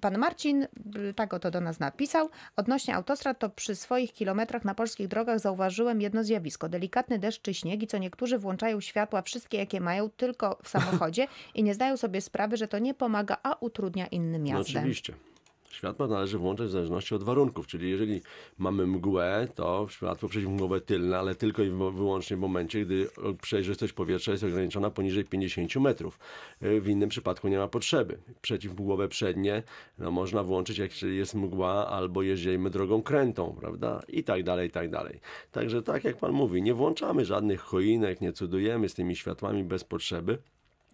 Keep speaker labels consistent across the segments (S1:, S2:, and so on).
S1: Pan Marcin, y, tak oto do nas napisał, odnośnie autostrad to przy swoich kilometrach na polskich drogach zauważyłem jedno zjawisko. Delikatny deszcz czy śnieg i co niektórzy włączają światła, wszystkie jakie mają, tylko w samochodzie i nie zdają sobie sprawy, że to nie pomaga, a utrudnia innym jazdę. No oczywiście.
S2: Światło należy włączać w zależności od warunków, czyli jeżeli mamy mgłę, to światło przeciwmgłowe tylne, ale tylko i wyłącznie w momencie, gdy przejrzystość powietrza jest ograniczona poniżej 50 metrów. Y, w innym przypadku nie ma potrzeby. Przeciwmgłowe przednie no, można włączyć, jak jest mgła, albo jeździmy drogą krętą, prawda? I tak dalej, i tak dalej. Także tak jak Pan mówi, nie włączamy żadnych choinek, nie cudujemy z tymi światłami bez potrzeby.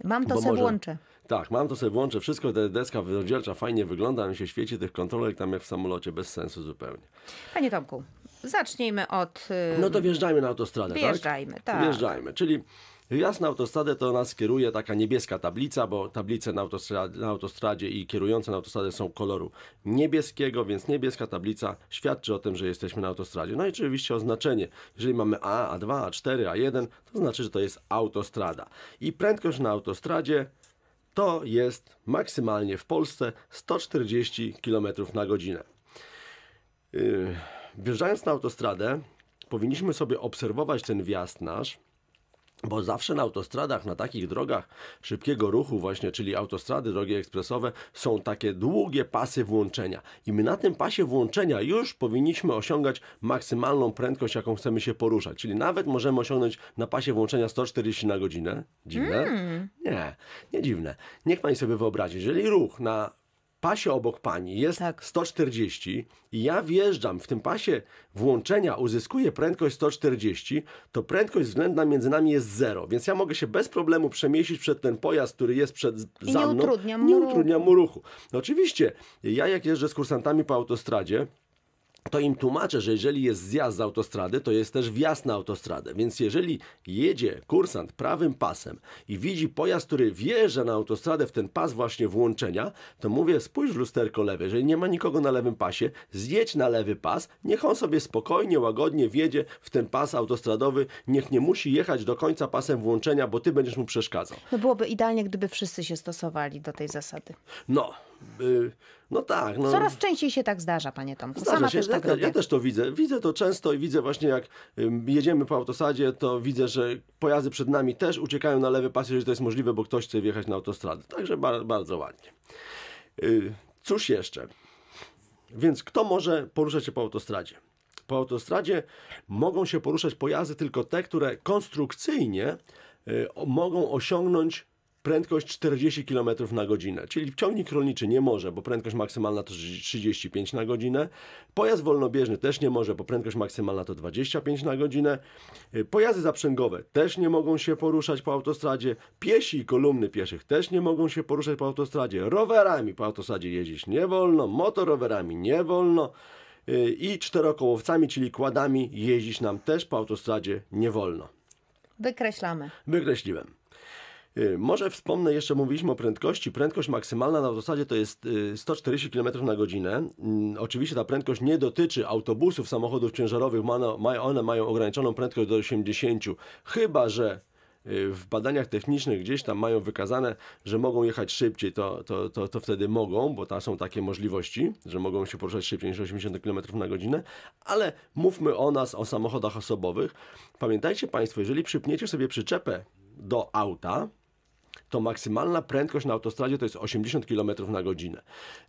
S1: Mam to sobie włączę.
S2: Tak, mam to sobie włączę, wszystko, ta deska rozdzielcza fajnie wygląda, mi się świeci tych kontrolek tam jak w samolocie, bez sensu zupełnie.
S1: Panie Tomku, zacznijmy od... Y, no to
S2: wjeżdżajmy na autostradę, tak? Wjeżdżajmy, tak? tak. Wjeżdżajmy, czyli Wjazd na autostradę to nas kieruje taka niebieska tablica, bo tablice na autostradzie, na autostradzie i kierujące na autostradę są koloru niebieskiego, więc niebieska tablica świadczy o tym, że jesteśmy na autostradzie. No i oczywiście oznaczenie. Jeżeli mamy A, A2, A4, A1, to znaczy, że to jest autostrada. I prędkość na autostradzie to jest maksymalnie w Polsce 140 km na godzinę. Yy, wjeżdżając na autostradę, powinniśmy sobie obserwować ten wjazd nasz bo zawsze na autostradach, na takich drogach szybkiego ruchu, właśnie, czyli autostrady, drogi ekspresowe, są takie długie pasy włączenia. I my na tym pasie włączenia już powinniśmy osiągać maksymalną prędkość, jaką chcemy się poruszać. Czyli nawet możemy osiągnąć na pasie włączenia 140 na godzinę.
S1: Dziwne? Mm.
S2: Nie, nie dziwne. Niech pani sobie wyobrazi, jeżeli ruch na pasie obok pani jest tak. 140 i ja wjeżdżam w tym pasie włączenia, uzyskuję prędkość 140, to prędkość względna między nami jest 0, więc ja mogę się bez problemu przemieścić przed ten pojazd, który jest przed I za mną. nie utrudniam mu, utrudniam mu ruchu. No oczywiście, ja jak jeżdżę z kursantami po autostradzie, to im tłumaczę, że jeżeli jest zjazd z autostrady, to jest też wjazd na autostradę. Więc jeżeli jedzie kursant prawym pasem i widzi pojazd, który wjeżdża na autostradę w ten pas właśnie włączenia, to mówię, spójrz w lusterko lewe, jeżeli nie ma nikogo na lewym pasie, zjedź na lewy pas, niech on sobie spokojnie, łagodnie wjedzie w ten pas autostradowy, niech nie musi jechać do końca pasem włączenia, bo ty będziesz mu przeszkadzał.
S1: No byłoby idealnie, gdyby wszyscy się stosowali do tej zasady.
S2: No, Y, no tak. No. Coraz
S1: częściej się tak zdarza, panie Tomku. Zdarza Sama się, też ja, tak ja, ja, też
S2: to widzę. Widzę to często i widzę właśnie jak jedziemy po autostradzie, to widzę, że pojazdy przed nami też uciekają na lewy pas, jeżeli to jest możliwe, bo ktoś chce wjechać na autostradę. Także bar bardzo ładnie. Y, cóż jeszcze? Więc kto może poruszać się po autostradzie? Po autostradzie mogą się poruszać pojazdy tylko te, które konstrukcyjnie y, mogą osiągnąć prędkość 40 km na godzinę. Czyli ciągnik rolniczy nie może, bo prędkość maksymalna to 35 na godzinę. Pojazd wolnobieżny też nie może, bo prędkość maksymalna to 25 na godzinę. Y, pojazdy zaprzęgowe też nie mogą się poruszać po autostradzie. Piesi i kolumny pieszych też nie mogą się poruszać po autostradzie. Rowerami po autostradzie jeździć nie wolno, motorowerami nie wolno y, i czterokołowcami, czyli kładami jeździć nam też po autostradzie nie wolno.
S1: Wykreślamy.
S2: Wykreśliłem. Y, może wspomnę, jeszcze mówiliśmy o prędkości. Prędkość maksymalna na autostradzie to jest 140 y, km na godzinę. Mm, oczywiście ta prędkość nie dotyczy autobusów, samochodów ciężarowych. One mają ograniczoną prędkość do 80, chyba że y, w badaniach technicznych gdzieś tam mają wykazane, że mogą jechać szybciej, to, to, to, to wtedy mogą, bo tam są takie możliwości, że mogą się poruszać szybciej niż 80 km na godzinę, ale mówmy o nas, o samochodach osobowych. Pamiętajcie Państwo, jeżeli przypniecie sobie przyczepę do auta, to maksymalna prędkość na autostradzie to jest 80 km na godzinę.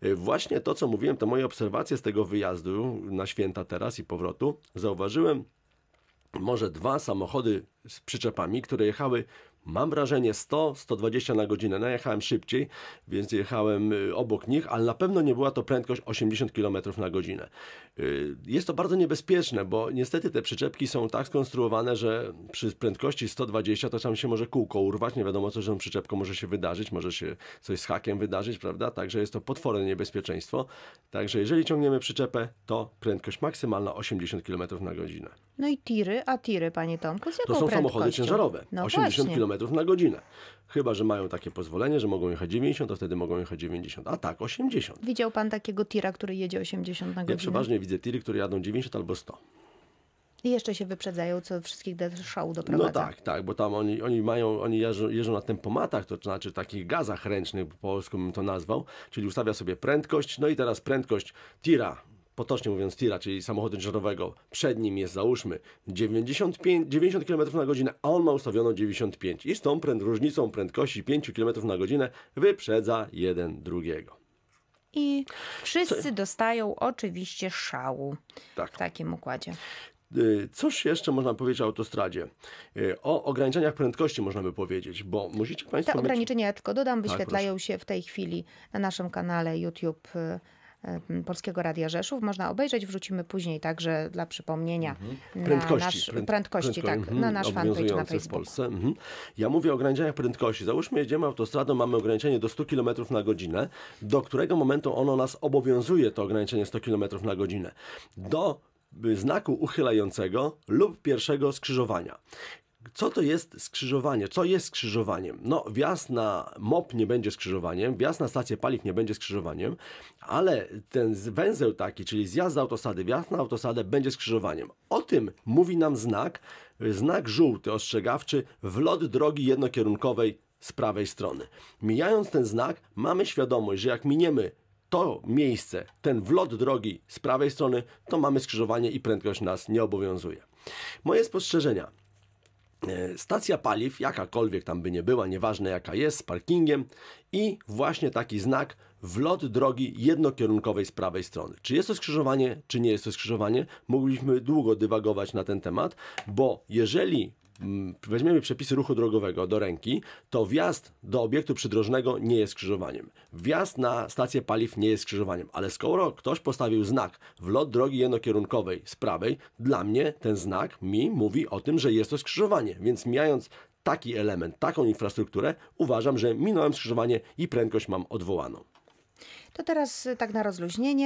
S2: Y, właśnie to, co mówiłem, to moje obserwacje z tego wyjazdu na święta teraz i powrotu, zauważyłem może dwa samochody z przyczepami, które jechały Mam wrażenie 100-120 na godzinę. Najechałem szybciej, więc jechałem y, obok nich, ale na pewno nie była to prędkość 80 km na godzinę. Y, jest to bardzo niebezpieczne, bo niestety te przyczepki są tak skonstruowane, że przy prędkości 120 to tam się może kółko urwać, nie wiadomo co, że tą przyczepką może się wydarzyć, może się coś z hakiem wydarzyć, prawda? Także jest to potworne niebezpieczeństwo. Także jeżeli ciągniemy przyczepę, to prędkość maksymalna 80 km na godzinę.
S1: No i tiry, a tiry, panie Tomku, z jaką To są prędkością? samochody ciężarowe. No 80 właśnie.
S2: km na godzinę. Chyba, że mają takie pozwolenie, że mogą jechać 90, to wtedy mogą jechać 90, a tak 80.
S1: Widział pan takiego tira, który jedzie 80 na godzinę? Ja przeważnie
S2: widzę tiry, które jadą 90 albo 100.
S1: I jeszcze się wyprzedzają, co wszystkich do szału doprowadza. No
S2: tak, tak, bo tam oni, oni mają, oni jeżdżą, jeżdżą na tempomatach, to znaczy takich gazach ręcznych, po polsku bym to nazwał, czyli ustawia sobie prędkość, no i teraz prędkość tira potocznie mówiąc tira, czyli samochodu żarowego. przed nim jest załóżmy 95, 90 km na godzinę, a on ma ustawioną 95 i z tą pręd, różnicą prędkości 5 km na godzinę wyprzedza jeden drugiego.
S1: I wszyscy Co? dostają oczywiście szału tak. w takim układzie.
S2: Y, Cóż jeszcze można powiedzieć o autostradzie? Y, o ograniczeniach prędkości można by powiedzieć, bo
S1: musicie Państwo. Te mieć... ograniczenia, ja tylko dodam, tak, wyświetlają tak, się w tej chwili na naszym kanale YouTube y, Polskiego Radia Rzeszów. Można obejrzeć, wrzucimy później także dla przypomnienia mhm. prędkości, nasz, pręd, prędkości, prędkości, tak, na mhm, nasz fanpage na Facebooku.
S2: W Polsce. Mhm. Ja mówię o ograniczeniach prędkości. Załóżmy, jedziemy autostradą, mamy ograniczenie do 100 km na godzinę, do którego momentu ono nas obowiązuje, to ograniczenie 100 km na godzinę. Do y, znaku uchylającego lub pierwszego skrzyżowania co to jest skrzyżowanie? Co jest skrzyżowaniem? No, wjazd na MOP nie będzie skrzyżowaniem, wjazd na stację paliw nie będzie skrzyżowaniem, ale ten węzeł taki, czyli zjazd z autosady, wjazd na autosadę będzie skrzyżowaniem. O tym mówi nam znak, znak żółty, ostrzegawczy, wlot drogi jednokierunkowej z prawej strony. Mijając ten znak, mamy świadomość, że jak miniemy to miejsce, ten wlot drogi z prawej strony, to mamy skrzyżowanie i prędkość nas nie obowiązuje. Moje spostrzeżenia. E, stacja paliw, jakakolwiek tam by nie była, nieważne jaka jest, z parkingiem i właśnie taki znak wlot drogi jednokierunkowej z prawej strony. Czy jest to skrzyżowanie, czy nie jest to skrzyżowanie? Mogliśmy długo dywagować na ten temat, bo jeżeli mm, weźmiemy przepisy ruchu drogowego do ręki, to wjazd do obiektu przydrożnego nie jest skrzyżowaniem. Wjazd na stację paliw nie jest skrzyżowaniem, ale skoro ktoś postawił znak wlot drogi jednokierunkowej z prawej, dla mnie ten znak mi mówi o tym, że jest to skrzyżowanie, więc mijając taki element, taką infrastrukturę, uważam, że minąłem skrzyżowanie i prędkość mam odwołaną.
S1: To teraz y, tak na rozluźnienie